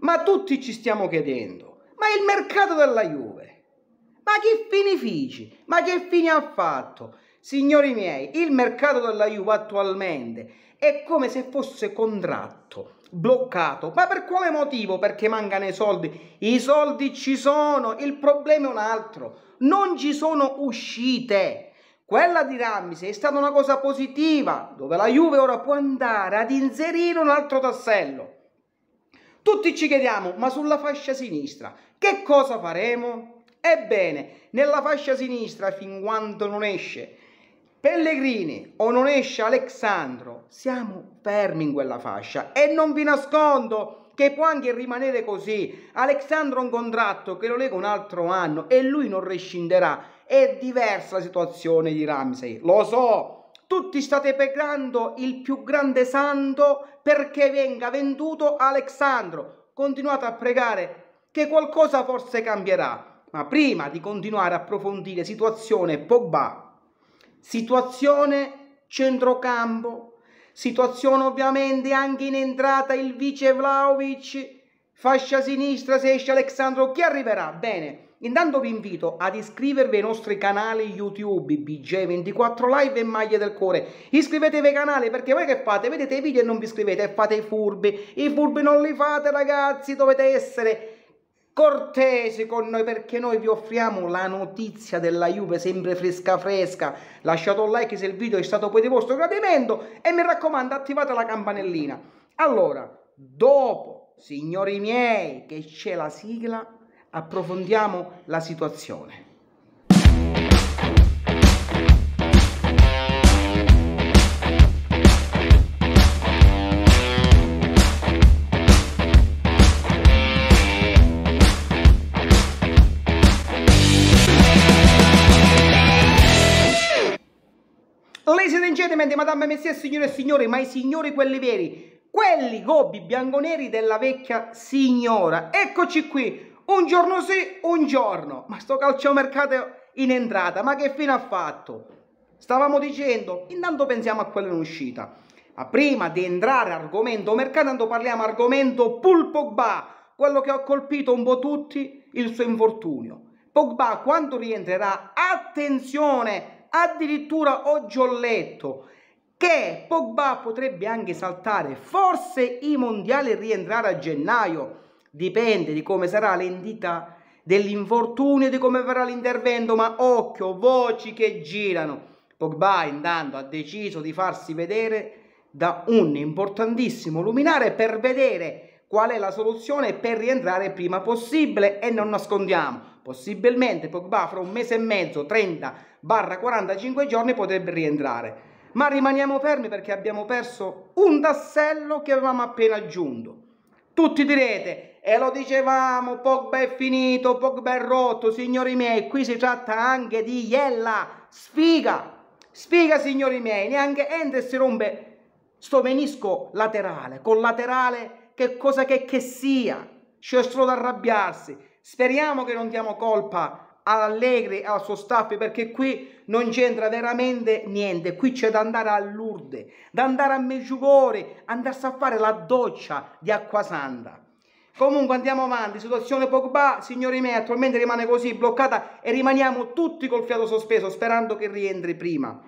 Ma tutti ci stiamo chiedendo, ma il mercato della Juve? Ma che fine fici? Ma che fine ha fatto? Signori miei, il mercato della Juve attualmente è come se fosse contratto, bloccato. Ma per quale motivo? Perché mancano i soldi. I soldi ci sono, il problema è un altro. Non ci sono uscite. Quella di Ramsey è stata una cosa positiva, dove la Juve ora può andare ad inserire un altro tassello. Tutti ci chiediamo, ma sulla fascia sinistra che cosa faremo? Ebbene, nella fascia sinistra, fin quando non esce Pellegrini o non esce Alexandro, siamo fermi in quella fascia e non vi nascondo che può anche rimanere così. Alexandro ha un contratto che lo lega un altro anno e lui non rescinderà. È diversa la situazione di Ramsey, lo so, tutti state pregando il più grande santo perché venga venduto Alessandro. Continuate a pregare che qualcosa forse cambierà. Ma prima di continuare a approfondire situazione Pogba, situazione centrocampo, situazione ovviamente anche in entrata il vice Vlaovic, fascia sinistra se esce Alessandro, chi arriverà? Bene, Intanto vi invito ad iscrivervi ai nostri canali YouTube BJ24 Live e Maglie del Cuore. Iscrivetevi ai canali perché voi che fate? Vedete i video e non vi iscrivete e fate i furbi. I furbi non li fate ragazzi, dovete essere cortesi con noi perché noi vi offriamo la notizia della Juve sempre fresca fresca. Lasciate un like se il video è stato poi di vostro gradimento e mi raccomando attivate la campanellina. Allora, dopo, signori miei, che c'è la sigla approfondiamo la situazione. Ladies and gentlemen, madame, messie, signore e signori, ma i signori quelli veri, quelli gobbi bianconeri della vecchia signora. Eccoci qui, un giorno sì, un giorno. Ma sto calciomercato in entrata, ma che fine ha fatto? Stavamo dicendo, intanto pensiamo a quello in uscita. Ma prima di entrare argomento mercato, intanto parliamo argomento Paul Pogba, quello che ha colpito un po' tutti il suo infortunio. Pogba quando rientrerà, attenzione, addirittura oggi ho letto che Pogba potrebbe anche saltare forse i mondiali e rientrare a gennaio dipende di come sarà l'entità dell'infortunio e di come verrà l'intervento, ma occhio, voci che girano. Pogba intanto ha deciso di farsi vedere da un importantissimo luminare per vedere qual è la soluzione per rientrare prima possibile e non nascondiamo. Possibilmente Pogba fra un mese e mezzo, 30-45 giorni potrebbe rientrare. Ma rimaniamo fermi perché abbiamo perso un tassello che avevamo appena aggiunto. Tutti direte e lo dicevamo, Pogba è finito, Pogba è rotto, signori miei, qui si tratta anche di iella, sfiga, sfiga signori miei, neanche Ender si rompe sto menisco laterale, collaterale che cosa che, che sia, c'è solo da arrabbiarsi, speriamo che non diamo colpa all'Allegri e al suo staff perché qui non c'entra veramente niente, qui c'è da andare a Lourdes, da andare a Meggiugori, andarsi a fare la doccia di acqua santa. Comunque andiamo avanti, situazione Pogba, signori miei, attualmente rimane così, bloccata e rimaniamo tutti col fiato sospeso, sperando che rientri prima.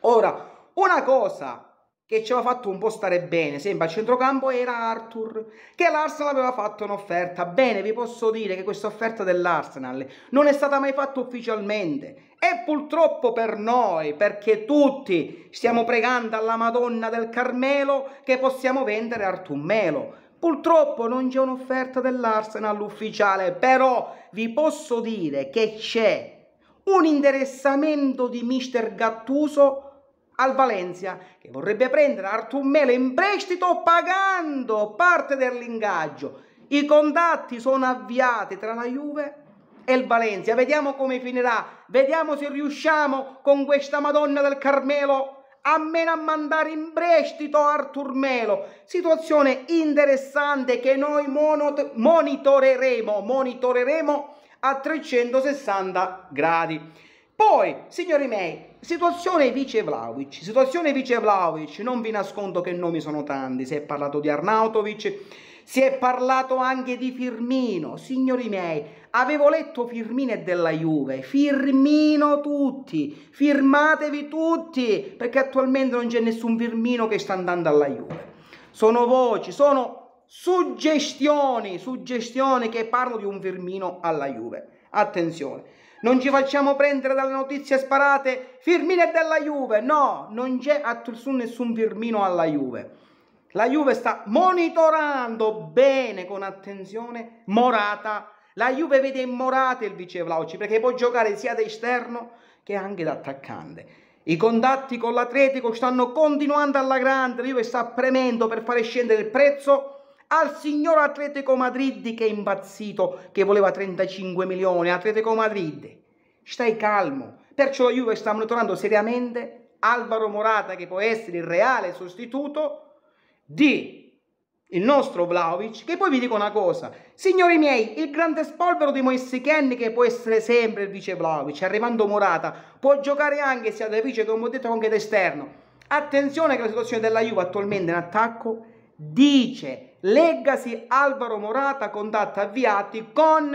Ora, una cosa che ci aveva fatto un po' stare bene, sempre a centrocampo, era Arthur, che l'Arsenal aveva fatto un'offerta. Bene, vi posso dire che questa offerta dell'Arsenal non è stata mai fatta ufficialmente. E purtroppo per noi, perché tutti stiamo pregando alla Madonna del Carmelo che possiamo vendere Arthur Melo. Purtroppo non c'è un'offerta dell'Arsenal ufficiale, però vi posso dire che c'è un interessamento di mister Gattuso al Valencia che vorrebbe prendere Artur Melo in prestito pagando parte dell'ingaggio. I contatti sono avviati tra la Juve e il Valencia. Vediamo come finirà. Vediamo se riusciamo con questa Madonna del Carmelo a meno a mandare in prestito Artur Melo. Situazione interessante che noi monitoreremo, monitoreremo a 360 gradi. Poi, signori miei, situazione vice Vlaovic. Situazione vice Vlaovic, non vi nascondo che nomi sono tanti. Si è parlato di Arnautovic, si è parlato anche di Firmino. Signori miei, Avevo letto Firmino e della Juve, Firmino tutti, firmatevi tutti, perché attualmente non c'è nessun Firmino che sta andando alla Juve. Sono voci, sono suggestioni, suggestioni che parlano di un Firmino alla Juve. Attenzione, non ci facciamo prendere dalle notizie sparate, Firmino e della Juve, no, non c'è nessun Firmino alla Juve. La Juve sta monitorando bene, con attenzione, Morata la Juve vede in immorate il vice Vlaovic perché può giocare sia da esterno che anche da attaccante. I contatti con l'Atletico stanno continuando alla grande, la Juve sta premendo per fare scendere il prezzo al signor Atletico Madrid che è impazzito, che voleva 35 milioni. Atletico Madrid, stai calmo. Perciò la Juve sta monitorando seriamente Alvaro Morata, che può essere il reale sostituto di il nostro Vlaovic, che poi vi dico una cosa, signori miei, il grande spolvero di Moise Kenny che può essere sempre il vice Vlaovic, arrivando Morata, può giocare anche sia da vice come ho detto anche da esterno. Attenzione che la situazione della Juve attualmente in attacco dice legasi Alvaro Morata contatto avviati con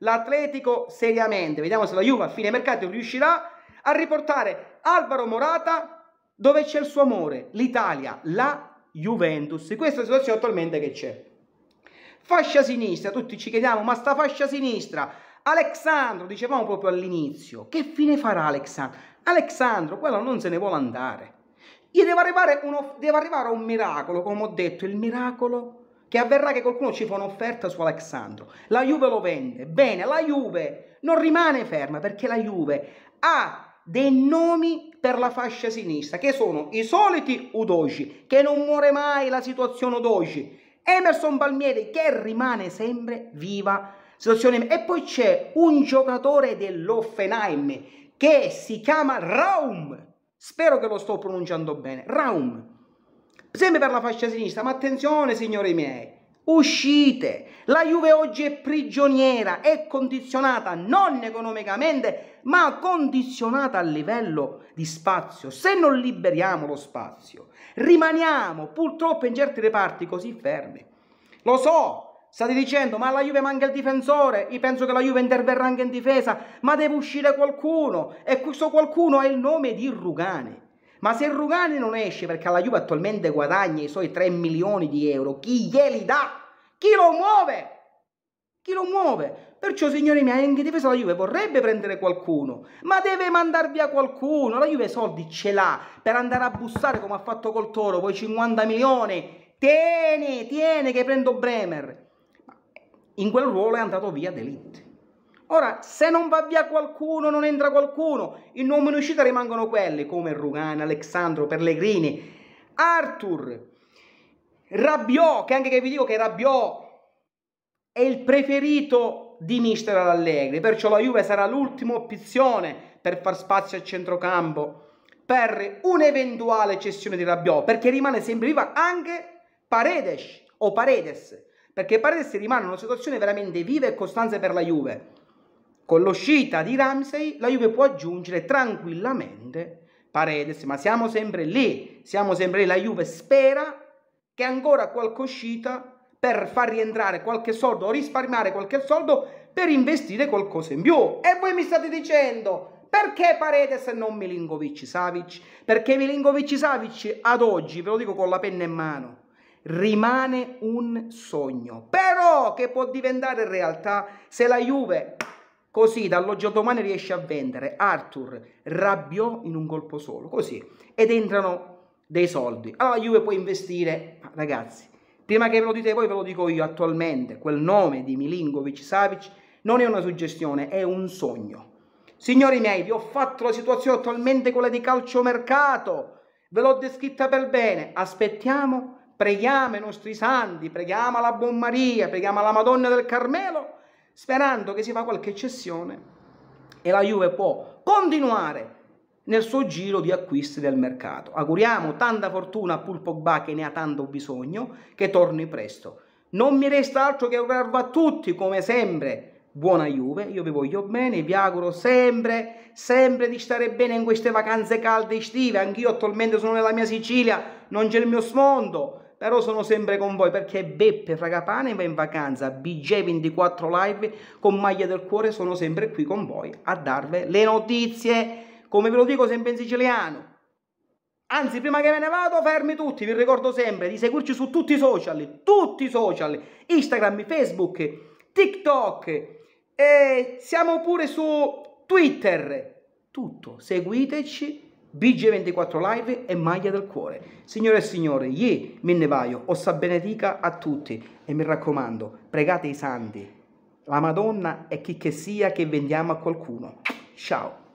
l'Atletico seriamente. Vediamo se la Juve a fine mercato riuscirà a riportare Alvaro Morata dove c'è il suo amore, l'Italia, la Juventus. Questa è la situazione attualmente che c'è. Fascia sinistra, tutti ci chiediamo, ma sta fascia sinistra, Alexandro, dicevamo proprio all'inizio, che fine farà Alexandro? Alexandro, quello non se ne vuole andare. Gli deve arrivare, uno, deve arrivare un miracolo, come ho detto, il miracolo che avverrà che qualcuno ci fa un'offerta su Alexandro. La Juve lo vende, bene, la Juve non rimane ferma perché la Juve ha dei nomi per la fascia sinistra, che sono i soliti Udoji, che non muore mai la situazione Udoji, Emerson Palmieri che rimane sempre viva situazione e poi c'è un giocatore dell'Offenheim che si chiama Raum, spero che lo sto pronunciando bene, Raum, sempre per la fascia sinistra, ma attenzione signori miei, uscite. La Juve oggi è prigioniera, è condizionata non economicamente, ma condizionata a livello di spazio. Se non liberiamo lo spazio, rimaniamo purtroppo in certi reparti così fermi. Lo so, state dicendo ma la Juve manca il difensore, io penso che la Juve interverrà anche in difesa, ma deve uscire qualcuno e questo qualcuno ha il nome di Rugani. Ma se Rugani non esce perché la Juve attualmente guadagna i suoi 3 milioni di euro, chi glieli dà? Chi lo muove? Chi lo muove? Perciò, signori miei, in difesa la Juve vorrebbe prendere qualcuno, ma deve mandar via qualcuno. La Juve soldi ce l'ha per andare a bussare come ha fatto col Toro, poi 50 milioni. Tieni, tieni che prendo Bremer. In quel ruolo è andato via Delitti. Ora, se non va via qualcuno, non entra qualcuno, i nomi in uscita rimangono quelli come Rugana, Alessandro, Pellegrini, Arthur, Rabiot, che anche che vi dico che Rabiot è il preferito di mister Allegri, perciò la Juve sarà l'ultima opzione per far spazio al centrocampo per un'eventuale cessione di Rabiot, perché rimane sempre viva anche Paredes o Paredes, perché Paredes rimane in una situazione veramente viva e costante per la Juve. Con l'uscita di Ramsey la Juve può aggiungere tranquillamente Paredes, ma siamo sempre lì, siamo sempre lì, la Juve spera che ancora qualche uscita per far rientrare qualche soldo o risparmiare qualche soldo per investire qualcosa in più. E voi mi state dicendo perché Paredes e non Milinkovic Savic? Perché Milinkovic Savic ad oggi, ve lo dico con la penna in mano, rimane un sogno, però che può diventare realtà se la Juve Così dall'oggi al domani riesce a vendere Arthur, Rabbiò in un colpo solo, così. Ed entrano dei soldi. Allora Juve può investire, ragazzi, prima che ve lo dite voi ve lo dico io attualmente, quel nome di Milinkovic Savic non è una suggestione, è un sogno. Signori miei, vi ho fatto la situazione attualmente quella di calciomercato, ve l'ho descritta per bene, aspettiamo, preghiamo i nostri santi, preghiamo la Buon Maria, preghiamo la Madonna del Carmelo sperando che si fa qualche cessione e la Juve può continuare nel suo giro di acquisti del mercato. Auguriamo tanta fortuna a Pulpo Pogba che ne ha tanto bisogno, che torni presto. Non mi resta altro che augurarvi a tutti, come sempre, buona Juve, io vi voglio bene, vi auguro sempre, sempre di stare bene in queste vacanze calde estive, anch'io attualmente sono nella mia Sicilia, non c'è il mio sfondo, però sono sempre con voi perché Beppe Fragapane va in vacanza, BG24 Live con Maglia del Cuore sono sempre qui con voi a darvi le notizie, come ve lo dico sempre in siciliano. Anzi, prima che me ne vado, fermi tutti, vi ricordo sempre di seguirci su tutti i social, tutti i social, Instagram, Facebook, TikTok, e siamo pure su Twitter, tutto, seguiteci BG24 Live e Maglia del Cuore. Signore e signore, io me ne vaio, ossa benedica a tutti e mi raccomando, pregate i santi, la Madonna e chi che sia che vendiamo a qualcuno. Ciao!